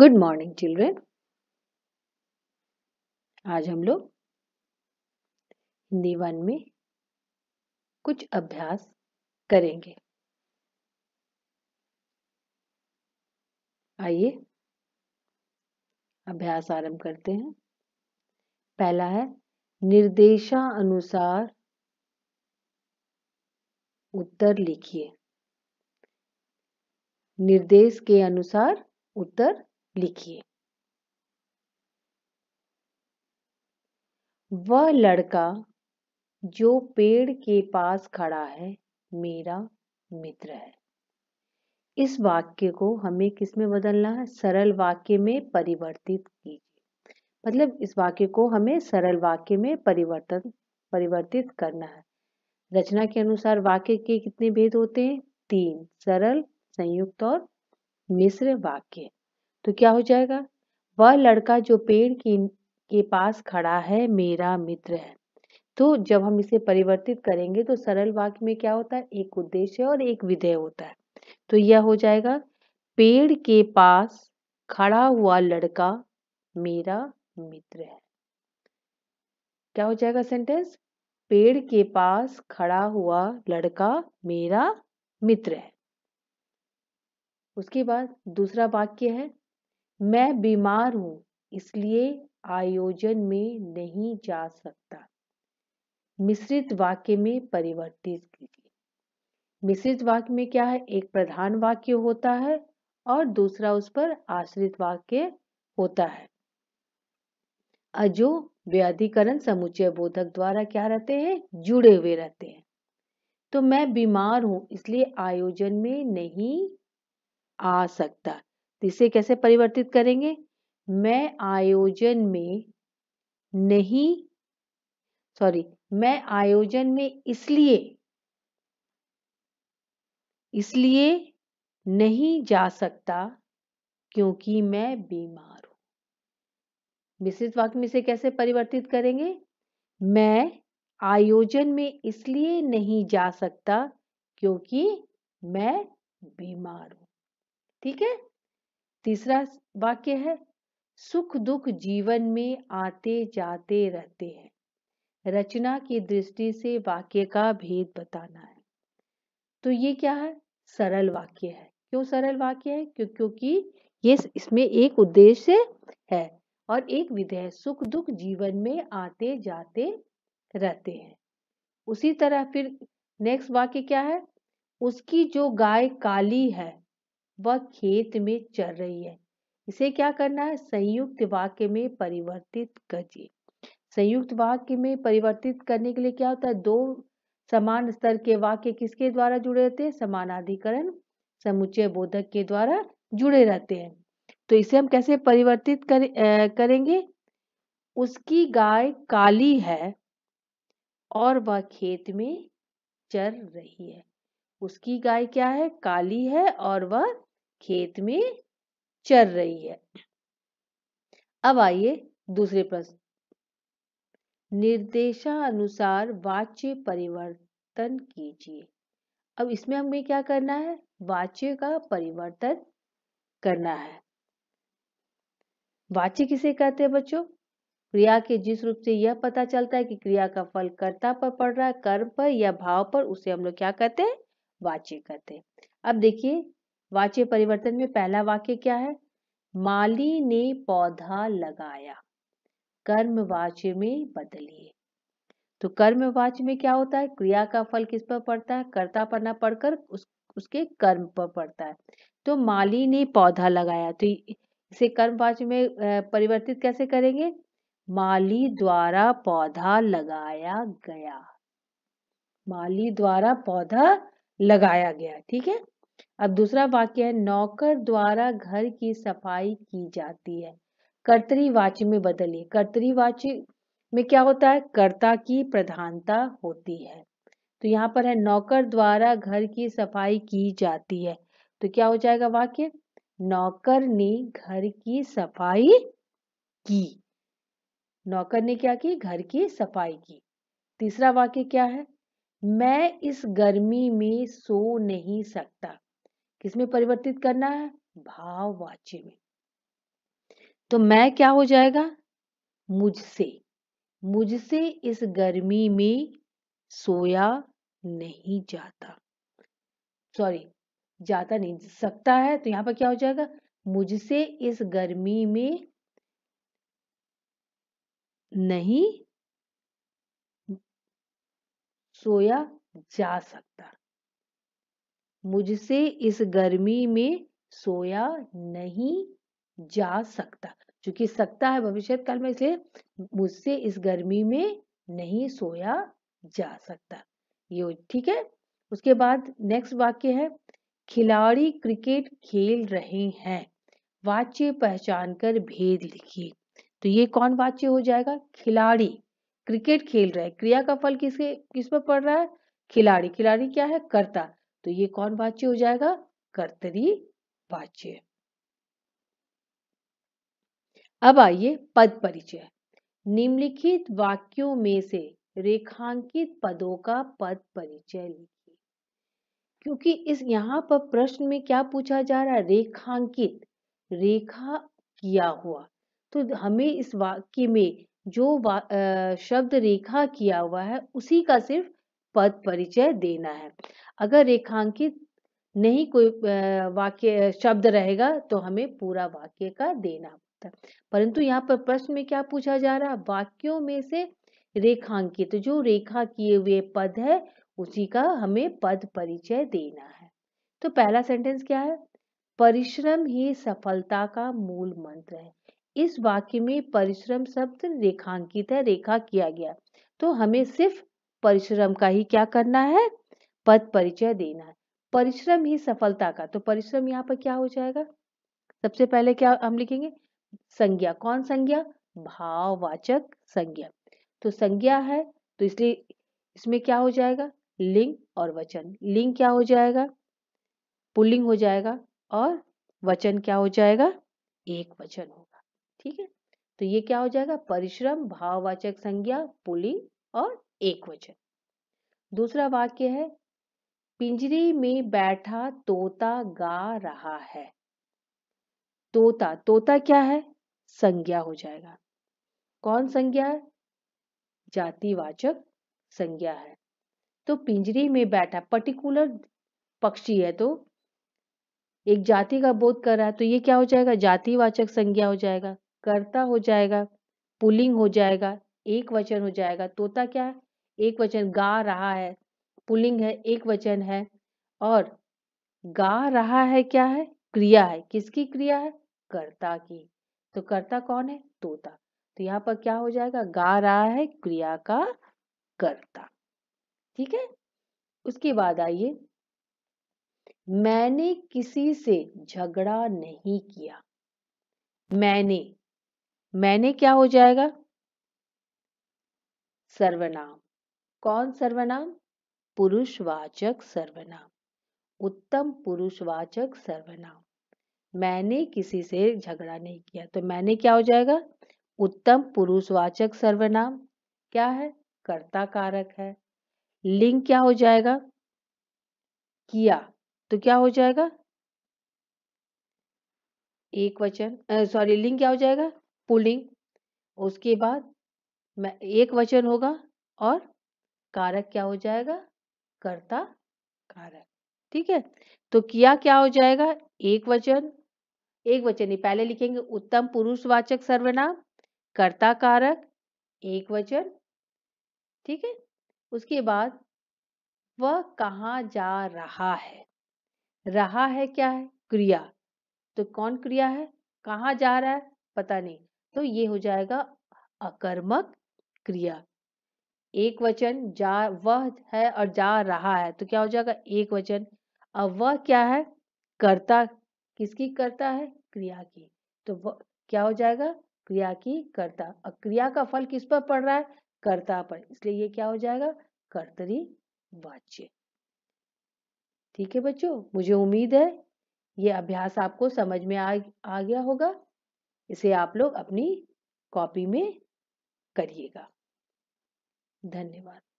good morning children आज हम लोग हिंदी वन में कुछ अभ्यास करेंगे आइए अभ्यास आरंभ करते हैं पहला है निर्देशा अनुसार उत्तर लिखिए निर्देश के अनुसार उत्तर लिखिए वह लड़का जो पेड़ के पास खड़ा है मेरा मित्र है इस वाक्य को हमें किस में बदलना है सरल वाक्य में परिवर्तित कीजिए मतलब इस वाक्य को हमें सरल वाक्य में परिवर्तन परिवर्तित करना है रचना के अनुसार वाक्य के कितने भेद होते हैं तीन सरल संयुक्त और मिश्र वाक्य तो क्या हो जाएगा वह लड़का जो पेड़ की के पास खड़ा है मेरा मित्र है तो जब हम इसे परिवर्तित करेंगे तो सरल वाक्य में क्या होता है एक उद्देश्य और एक विधेय होता है तो यह हो जाएगा पेड़ के पास खड़ा हुआ लड़का मेरा मित्र है क्या हो जाएगा सेंटेंस पेड़ के पास खड़ा हुआ लड़का मेरा मित्र है उसके बाद दूसरा वाक्य है मैं बीमार हूँ इसलिए आयोजन में नहीं जा सकता मिश्रित वाक्य में परिवर्तित कीजिए मिश्रित वाक्य में क्या है एक प्रधान वाक्य होता है और दूसरा उस पर आश्रित वाक्य होता है अजो व्याधिकरण समुचय बोधक द्वारा क्या रहते हैं जुड़े हुए रहते हैं तो मैं बीमार हूं इसलिए आयोजन में नहीं आ सकता इसे कैसे परिवर्तित करेंगे मैं आयोजन में नहीं सॉरी मैं आयोजन में इसलिए इसलिए नहीं जा सकता क्योंकि मैं बीमार हूं मिश्रित वाक्य में इसे कैसे परिवर्तित करेंगे मैं आयोजन में इसलिए नहीं जा सकता क्योंकि मैं बीमार हूं ठीक है तीसरा वाक्य है सुख दुख जीवन में आते जाते रहते हैं रचना की दृष्टि से वाक्य का भेद बताना है तो ये क्या है सरल वाक्य है क्यों सरल वाक्य है क्यों क्योंकि ये इसमें एक उद्देश्य है और एक विधेय सुख दुख जीवन में आते जाते रहते हैं उसी तरह फिर नेक्स्ट वाक्य क्या है उसकी जो गाय काली है वह खेत में चल रही है इसे क्या करना है संयुक्त वाक्य में परिवर्तित करिए संयुक्त वाक्य में परिवर्तित करने के लिए क्या होता है दो समान स्तर के वाक्य किसके द्वारा जुड़े रहते हैं समानाधिकरण समुच्चय बोधक के द्वारा जुड़े रहते हैं तो इसे हम कैसे परिवर्तित कर, आ, करेंगे उसकी गाय काली है और वह खेत में चर रही है उसकी गाय क्या है काली है और वह खेत में चर रही है अब आइए दूसरे प्रश्न निर्देशानुसार वाच्य परिवर्तन कीजिए अब इसमें हमें क्या करना है वाच्य का परिवर्तन करना है वाच्य किसे कहते हैं बच्चों क्रिया के जिस रूप से यह पता चलता है कि क्रिया का फल कर्ता पर पड़ रहा है कर्म पर या भाव पर उसे हम लोग क्या कहते हैं वाच्य कहते हैं अब देखिए वाच्य परिवर्तन में पहला वाक्य क्या है माली ने पौधा लगाया कर्मवाच्य में बदलिए तो कर्मवाच्य में क्या होता है क्रिया का फल किस पर पड़ता है कर्ता ना पढ़कर उस उसके कर्म पर पड़ता है तो माली ने पौधा लगाया तो इसे कर्मवाच्य में परिवर्तित कैसे करेंगे माली द्वारा पौधा लगाया गया माली द्वारा पौधा लगाया गया ठीक है अब दूसरा वाक्य है नौकर द्वारा घर की सफाई की जाती है कर्तरीवाची में बदलिए कर्तरीवाची में क्या होता है कर्ता की प्रधानता होती है तो यहाँ पर है नौकर द्वारा घर की सफाई की जाती है तो क्या हो जाएगा वाक्य नौकर ने घर की सफाई की नौकर ने क्या की घर की सफाई की तीसरा वाक्य क्या है मैं इस गर्मी में सो नहीं सकता किसमें परिवर्तित करना है वाच्य में तो मैं क्या हो जाएगा मुझसे मुझसे इस गर्मी में सोया नहीं जाता सॉरी जाता नहीं सकता है तो यहां पर क्या हो जाएगा मुझसे इस गर्मी में नहीं सोया जा सकता मुझसे इस गर्मी में सोया नहीं जा सकता चूंकि सकता है भविष्य काल में इसलिए मुझसे इस गर्मी में नहीं सोया जा सकता ये ठीक है उसके बाद नेक्स्ट वाक्य है खिलाड़ी क्रिकेट खेल रहे हैं वाच्य पहचान कर भेद लिखिए तो ये कौन वाच्य हो जाएगा खिलाड़ी क्रिकेट खेल रहे क्रिया का फल किसके किस पर पड़ रहा है खिलाड़ी खिलाड़ी क्या है कर्ता तो ये कौन वाच्य हो जाएगा कर्तरी वाच्य अब आइए पद परिचय निम्नलिखित वाक्यों में से रेखांकित पदों का पद परिचय लिखिए क्योंकि इस यहाँ पर प्रश्न में क्या पूछा जा रहा है रेखांकित रेखा किया हुआ तो हमें इस वाक्य में जो वा, आ, शब्द रेखा किया हुआ है उसी का सिर्फ पद परिचय देना है अगर रेखांकित नहीं कोई वाक्य शब्द रहेगा तो हमें पूरा वाक्य का देना होता है परंतु यहाँ पर प्रश्न में क्या पूछा जा रहा है वाक्यों में से रेखांकित जो रेखा किए हुए पद है उसी का हमें पद परिचय देना है तो पहला सेंटेंस क्या है परिश्रम ही सफलता का मूल मंत्र है इस वाक्य में परिश्रम शब्द रेखांकित है रेखा किया गया तो हमें सिर्फ परिश्रम का ही क्या करना है पद परिचय देना है परिश्रम ही सफलता का तो परिश्रम यहाँ पर क्या हो जाएगा सबसे पहले क्या हम लिखेंगे संज्ञा कौन संज्ञा भाववाचक संज्ञा तो संज्ञा है तो इसलिए इसमें क्या हो जाएगा लिंग और वचन लिंग क्या हो जाएगा पुल्लिंग हो जाएगा और वचन क्या हो जाएगा एक वचन होगा ठीक है तो ये क्या हो जाएगा परिश्रम भाववाचक संज्ञा पुलिंग और एक वचन दूसरा वाक्य है पिंजरे में बैठा तोता गा रहा है तोता तोता क्या है संज्ञा हो जाएगा कौन संज्ञा है जातिवाचक संज्ञा है तो पिंजरे में बैठा पर्टिकुलर पक्षी है तो एक जाति का बोध कर रहा है तो ये क्या हो जाएगा जातिवाचक संज्ञा हो जाएगा कर्ता हो जाएगा पुलिंग हो जाएगा एक वचन हो जाएगा तोता क्या है एक वचन गा रहा है पुलिंग है एक वचन है और गा रहा है क्या है क्रिया है किसकी क्रिया है कर्ता की तो कर्ता कौन है तोता तो यहाँ पर क्या हो जाएगा गा रहा है क्रिया का कर्ता ठीक है उसके बाद आइए मैंने किसी से झगड़ा नहीं किया मैंने मैंने क्या हो जाएगा सर्वनाम कौन सर्वनाम पुरुषवाचक सर्वनाम उत्तम पुरुषवाचक सर्वनाम मैंने किसी से झगड़ा नहीं किया तो मैंने क्या हो जाएगा उत्तम पुरुषवाचक सर्वनाम क्या है कर्ता कारक है लिंग क्या हो जाएगा किया तो क्या हो जाएगा एक वचन सॉरी लिंग क्या हो जाएगा पुलिंग उसके बाद एक वचन होगा और कारक क्या हो जाएगा कर्ता कारक ठीक है तो किया क्या हो जाएगा एक वचन एक वचन ही पहले लिखेंगे उत्तम पुरुषवाचक सर्वनाम कर्ता कारक एक वचन ठीक है उसके बाद वह कहा जा रहा है रहा है क्या है क्रिया तो कौन क्रिया है कहा जा रहा है पता नहीं तो ये हो जाएगा अकर्मक क्रिया एक वचन जा वह है और जा रहा है तो क्या हो जाएगा एक वचन अब वह क्या है कर्ता किसकी कर्ता है क्रिया की तो वह क्या हो जाएगा क्रिया की कर्ता और क्रिया का फल किस पर पड़ रहा है कर्ता पर इसलिए ये क्या हो जाएगा कर्तरी वाच्य ठीक है बच्चों मुझे उम्मीद है ये अभ्यास आपको समझ में आ, आ गया होगा इसे आप लोग अपनी कॉपी में करिएगा धन्यवाद